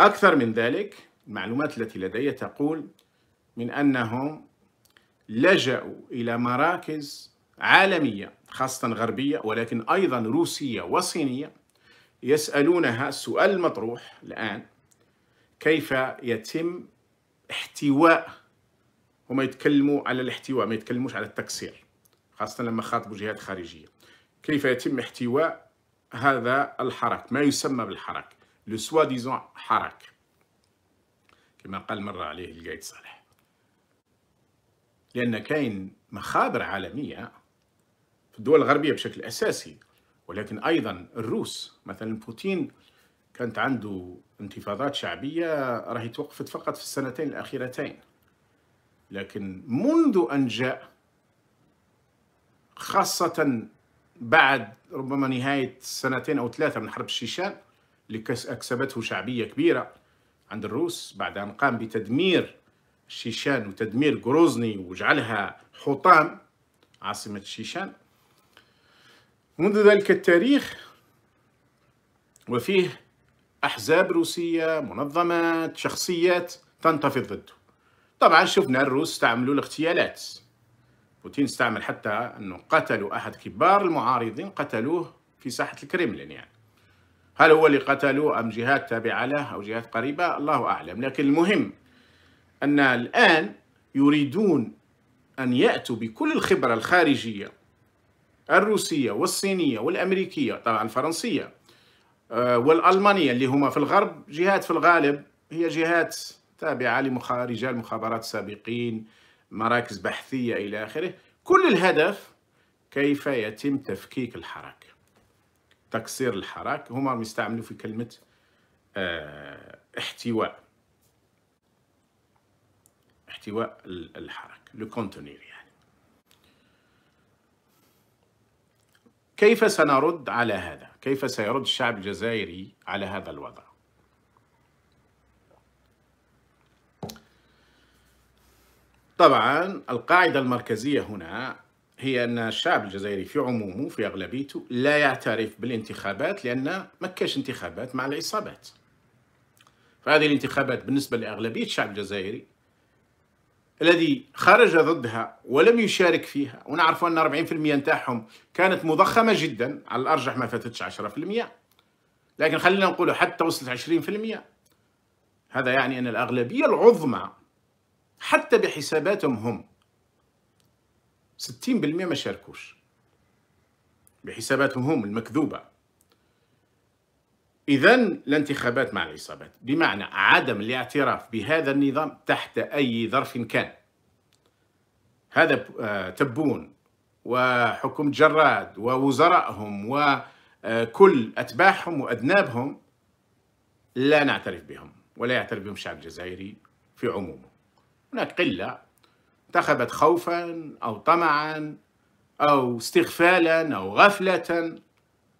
أكثر من ذلك المعلومات التي لدي تقول من أنهم لجأوا إلى مراكز عالمية خاصة غربية ولكن أيضا روسية وصينية يسألونها السؤال المطروح الآن كيف يتم احتواء هما يتكلموا على الاحتواء ما يتكلموش على التكسير خاصة لما خاطبوا جهات خارجية كيف يتم احتواء هذا الحرك ما يسمى بالحرك لو سوا ديزون حرك كما قال مرة عليه القايد صالح لأن كاين مخابر عالمية في الدول الغربية بشكل أساسي ولكن أيضا الروس مثلا بوتين كانت عنده انتفاضات شعبية راهي توقفت فقط في السنتين الأخيرتين لكن منذ أن جاء خاصة بعد ربما نهاية سنتين أو ثلاثة من حرب الشيشان اللي أكسبته شعبية كبيرة عند الروس بعد أن قام بتدمير الشيشان وتدمير غروزني وجعلها حطام عاصمة الشيشان منذ ذلك التاريخ وفيه أحزاب روسية منظمات شخصيات تنتفض ضده طبعا شفنا الروس استعملوا الاغتيالات بوتين استعمل حتى أنه قتلوا أحد كبار المعارضين قتلوه في ساحة الكرملين يعني هل هو اللي قتلوا أم جهات تابعة له أو جهات قريبة الله أعلم لكن المهم أن الآن يريدون أن يأتوا بكل الخبرة الخارجية الروسية والصينية والأمريكية طبعا الفرنسية آه، والألمانية اللي هما في الغرب جهات في الغالب هي جهات تابعة لرجال مخابرات سابقين مراكز بحثية إلى آخره كل الهدف كيف يتم تفكيك الحركة تكسير الحراك هما راهم يستعملوا في كلمه اه احتواء احتواء الحراك لكونتونير يعني كيف سنرد على هذا كيف سيرد الشعب الجزائري على هذا الوضع طبعا القاعده المركزيه هنا هي أن الشعب الجزائري في عمومه في أغلبيته لا يعترف بالانتخابات لأن ما كاش انتخابات مع العصابات فهذه الانتخابات بالنسبة لأغلبية الشعب الجزائري الذي خرج ضدها ولم يشارك فيها ونعرف أن 40% نتاعهم كانت مضخمة جدا على الأرجح ما فاتتش 10% لكن خلينا نقولوا حتى وصلت 20% هذا يعني أن الأغلبية العظمى حتى بحساباتهم هم 60% ما شاركوش بحساباتهم هم المكذوبة إذا الانتخابات مع العصابات بمعنى عدم الاعتراف بهذا النظام تحت أي ظرف كان هذا آه، تبون وحكم جراد ووزرائهم وكل أتباعهم وادنابهم لا نعترف بهم ولا يعترف بهم الشعب الجزائري في عمومه هناك قلة انتخبت خوفا أو طمعا أو استغفالا أو غفلة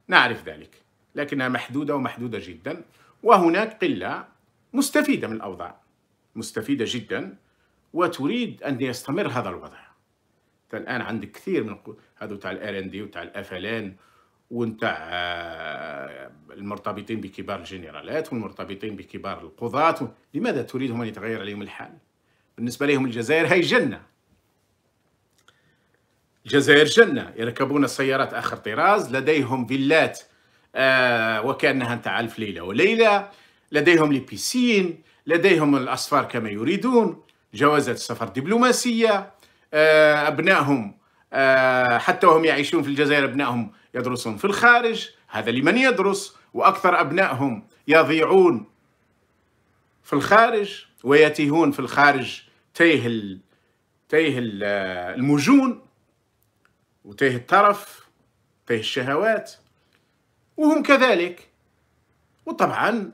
نعرف ذلك لكنها محدودة ومحدودة جدا وهناك قلة مستفيدة من الأوضاع مستفيدة جدا وتريد أن يستمر هذا الوضع الآن عندك كثير من هذا تاع الار ان دي وتاع الافلان ونتاع آه، المرتبطين بكبار الجنرالات والمرتبطين بكبار القضاة لماذا تريدهم أن يتغير عليهم الحال؟ بالنسبة لهم الجزائر هي جنة الجزائر جنة يركبون السيارات آخر طراز لديهم فيلات آه وكأنها نتاع ألف ليلة وليلة لديهم البيسين لديهم الأصفار كما يريدون جوازات السفر دبلوماسية آه أبنائهم آه حتى وهم يعيشون في الجزائر أبنائهم يدرسون في الخارج هذا لمن يدرس وأكثر أبنائهم يضيعون في الخارج ويتيهون في الخارج تيه ال... تيه المجون وتيه الترف تيه الشهوات وهم كذلك وطبعا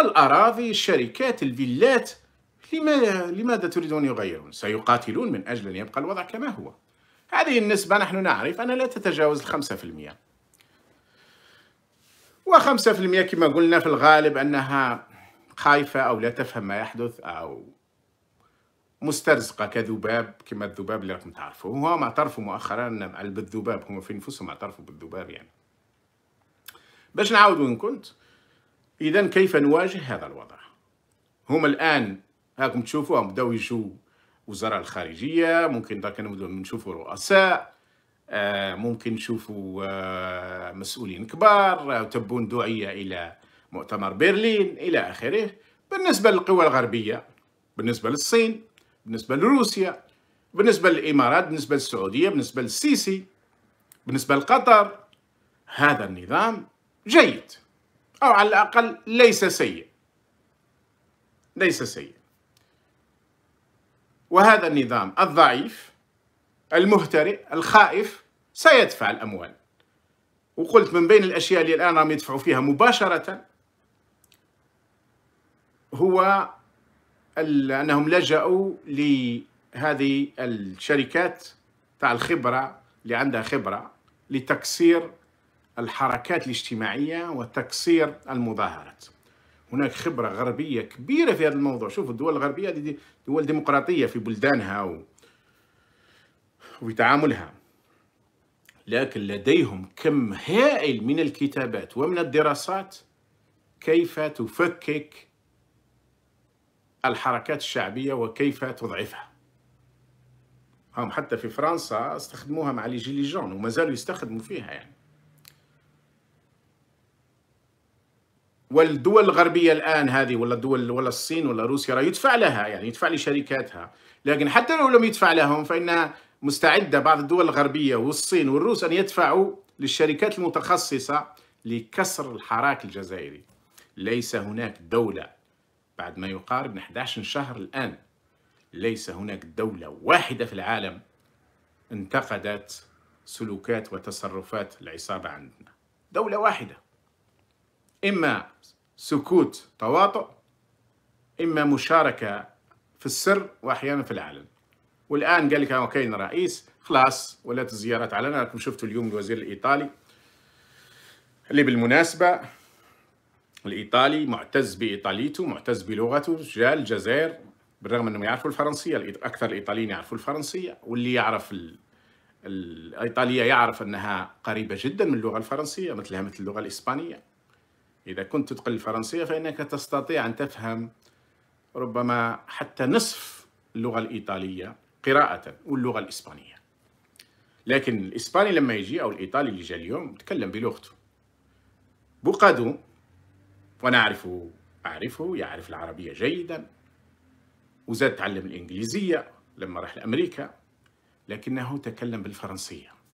الأراضي الشركات الفيلات لماذا, لماذا تريدون يغيرون؟ سيقاتلون من أجل أن يبقى الوضع كما هو هذه النسبة نحن نعرف أنها لا تتجاوز الخمسة في المئة وخمسة في المئة كما قلنا في الغالب أنها خايفة أو لا تفهم ما يحدث أو مسترزقه كذباب كما الذباب اللي راكم تعرفوه ما اعترفوا مؤخرا بالذباب هما في نفسهم اعترفوا بالذباب يعني باش نعاود وين كنت اذا كيف نواجه هذا الوضع هما الان هاكم تشوفوهم بداو يجوا وزراء الخارجيه ممكن داك نشوفوا رؤساء آه، ممكن نشوفوا آه، مسؤولين كبار تبون دعيه الى مؤتمر برلين الى اخره بالنسبه للقوى الغربيه بالنسبه للصين بالنسبة لروسيا بالنسبة للإمارات بالنسبة للسعودية بالنسبة للسيسي بالنسبة لقطر هذا النظام جيد أو على الأقل ليس سيء ليس سيء وهذا النظام الضعيف المهترئ الخائف سيدفع الأموال وقلت من بين الأشياء اللي الآن راهم يدفعوا فيها مباشرة هو انهم لجأوا لهذه الشركات تاع الخبره اللي عندها خبره لتكسير الحركات الاجتماعيه وتكسير المظاهرات. هناك خبره غربيه كبيره في هذا الموضوع، شوفوا الدول الغربيه دي دول ديمقراطيه في بلدانها و... وفي تعاملها. لكن لديهم كم هائل من الكتابات ومن الدراسات كيف تفكك الحركات الشعبية وكيف تضعفها هم حتى في فرنسا استخدموها مع لي جيلي جون وما زالوا يستخدموا فيها يعني والدول الغربيه الان هذه ولا الدول ولا الصين ولا روسيا راه يدفع لها يعني يدفع لشركاتها لكن حتى لو لم يدفع لهم فانها مستعده بعض الدول الغربيه والصين والروس ان يدفعوا للشركات المتخصصه لكسر الحراك الجزائري ليس هناك دوله بعد ما يقارب من 11 شهر الآن ليس هناك دولة واحدة في العالم انتقدت سلوكات وتصرفات العصابة عندنا دولة واحدة إما سكوت تواطؤ إما مشاركة في السر وأحيانا في العلن والآن قال لك آه، كاين رئيس خلاص ولا الزيارات علنا راكم شفتوا اليوم الوزير الإيطالي اللي بالمناسبة الإيطالي معتز بإيطاليته معتز بلغته جاء الجزائر بالرغم أنهم يعرفوا الفرنسية أكثر الإيطاليين يعرفوا الفرنسية واللي يعرف ال... الإيطالية يعرف أنها قريبة جدا من اللغة الفرنسية مثلها مثل اللغة الإسبانية إذا كنت تتقن الفرنسية فإنك تستطيع أن تفهم ربما حتى نصف اللغة الإيطالية قراءة واللغة الإسبانية لكن الإسباني لما يجي أو الإيطالي اللي جا اليوم يتكلم بلغته بوقادو وأنا أعرفه أعرفه يعرف العربية جيدا وزاد تعلم الإنجليزية لما راح لأمريكا لكنه تكلم بالفرنسية